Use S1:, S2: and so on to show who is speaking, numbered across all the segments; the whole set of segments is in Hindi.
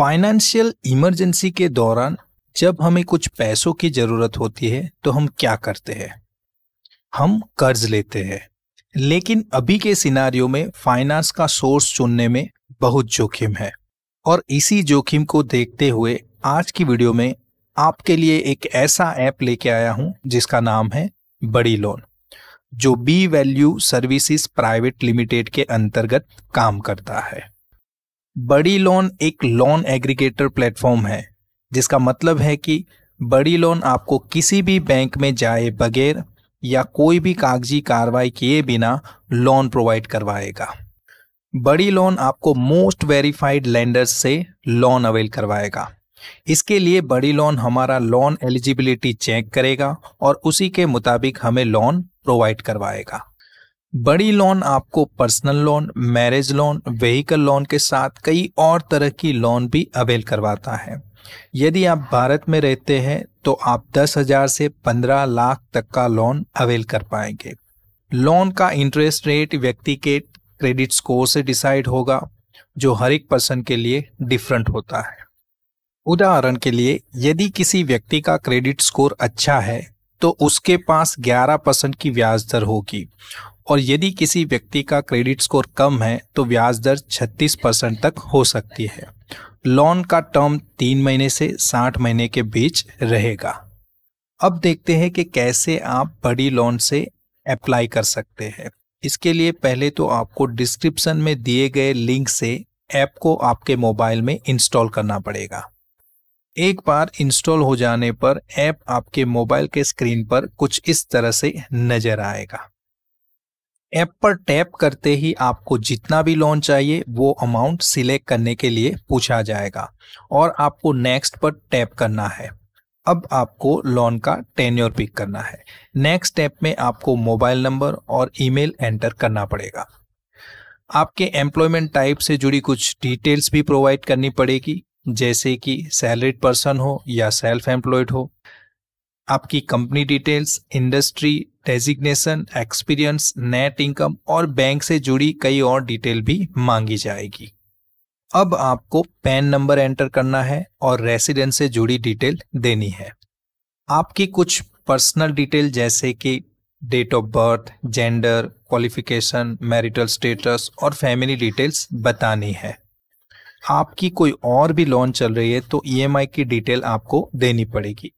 S1: फाइनेंशियल इमरजेंसी के दौरान जब हमें कुछ पैसों की जरूरत होती है तो हम क्या करते हैं हम कर्ज लेते हैं लेकिन अभी के सिनारियों में फाइनेंस का सोर्स चुनने में बहुत जोखिम है और इसी जोखिम को देखते हुए आज की वीडियो में आपके लिए एक ऐसा ऐप लेके आया हूं जिसका नाम है बड़ी लोन जो B value services private limited के अंतर्गत काम करता है बड़ी लोन एक लोन एग्रीगेटर प्लेटफॉर्म है जिसका मतलब है कि बड़ी लोन आपको किसी भी बैंक में जाए बगैर या कोई भी कागजी कार्रवाई किए बिना लोन प्रोवाइड करवाएगा बड़ी लोन आपको मोस्ट वेरीफाइड लैंडर्स से लोन अवेल करवाएगा इसके लिए बड़ी लोन हमारा लोन एलिजिबिलिटी चेक करेगा और उसी के मुताबिक हमें लोन प्रोवाइड करवाएगा बड़ी लोन आपको personal loan marriage loan vehicle loan के साथ कई और तरह की लोन भी अवेल करवाता है यदि आप भारत में रहते हैं तो आप दस हजार से पंद्रह लाख तक का लोन अवेल कर पाएंगे लोन का इंटरेस्ट रेट व्यक्ति के क्रेडिट स्कोर से डिसाइड होगा जो हर एक पर्सन के लिए डिफरेंट होता है उदाहरण के लिए यदि किसी व्यक्ति का क्रेडिट स्कोर अच्छा है तो उसके पास 11 परसेंट की ब्याज दर होगी और यदि किसी व्यक्ति का क्रेडिट स्कोर कम है तो ब्याज दर 36 परसेंट तक हो सकती है लोन का टर्म तीन महीने से साठ महीने के बीच रहेगा अब देखते हैं कि कैसे आप बड़ी लोन से अप्लाई कर सकते हैं इसके लिए पहले तो आपको डिस्क्रिप्शन में दिए गए लिंक से ऐप को आपके मोबाइल में इंस्टॉल करना पड़ेगा एक बार इंस्टॉल हो जाने पर ऐप आपके मोबाइल के स्क्रीन पर कुछ इस तरह से नजर आएगा ऐप पर टैप करते ही आपको जितना भी लोन चाहिए वो अमाउंट सिलेक्ट करने के लिए पूछा जाएगा और आपको नेक्स्ट पर टैप करना है अब आपको लोन का टेन्योर पिक करना है नेक्स्ट स्टेप में आपको मोबाइल नंबर और ईमेल एंटर करना पड़ेगा आपके एम्प्लॉयमेंट टाइप से जुड़ी कुछ डिटेल्स भी प्रोवाइड करनी पड़ेगी जैसे कि सैलरीड पर्सन हो या सेल्फ एम्प्लॉयड हो आपकी company details industry designation experience net income और बैंक से जुड़ी कई और डिटेल भी मांगी जाएगी अब आपको पैन नंबर एंटर करना है और रेसिडेंस से जुड़ी डिटेल देनी है आपकी कुछ पर्सनल डिटेल जैसे कि date of birth gender qualification marital status और फैमिली डिटेल्स बतानी है आपकी कोई और भी लोन चल रही है तो ईएमआई e की डिटेल आपको देनी पड़ेगी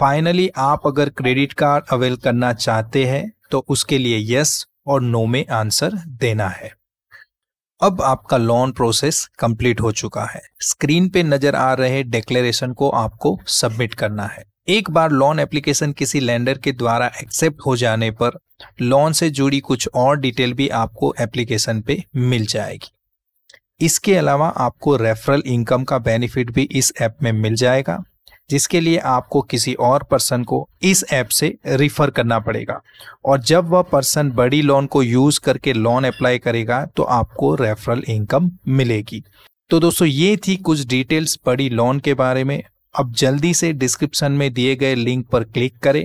S1: फाइनली आप अगर क्रेडिट कार्ड अवेल करना चाहते हैं तो उसके लिए यस और नो में आंसर देना है अब आपका लोन प्रोसेस कंप्लीट हो चुका है स्क्रीन पे नजर आ रहे डिक्लेरेशन को आपको सबमिट करना है एक बार लोन एप्लीकेशन किसी लैंडर के द्वारा एक्सेप्ट हो जाने पर लोन से जुड़ी कुछ और डिटेल भी आपको एप्लीकेशन पे मिल जाएगी इसके अलावा आपको रेफरल इनकम का बेनिफिट भी इस ऐप में मिल जाएगा जिसके लिए आपको किसी और पर्सन को इस ऐप से रिफर करना पड़ेगा और जब वह पर्सन बड़ी लोन को यूज करके लोन अप्लाई करेगा तो आपको रेफरल इनकम मिलेगी तो दोस्तों ये थी कुछ डिटेल्स बड़ी लोन के बारे में अब जल्दी से डिस्क्रिप्शन में दिए गए लिंक पर क्लिक करें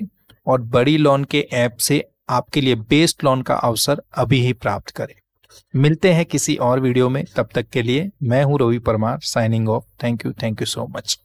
S1: और बड़ी लोन के ऐप से आपके लिए बेस्ट लोन का अवसर अभी ही प्राप्त करें मिलते हैं किसी और वीडियो में तब तक के लिए मैं हूं Ravi Parmar signing off thank you thank you so much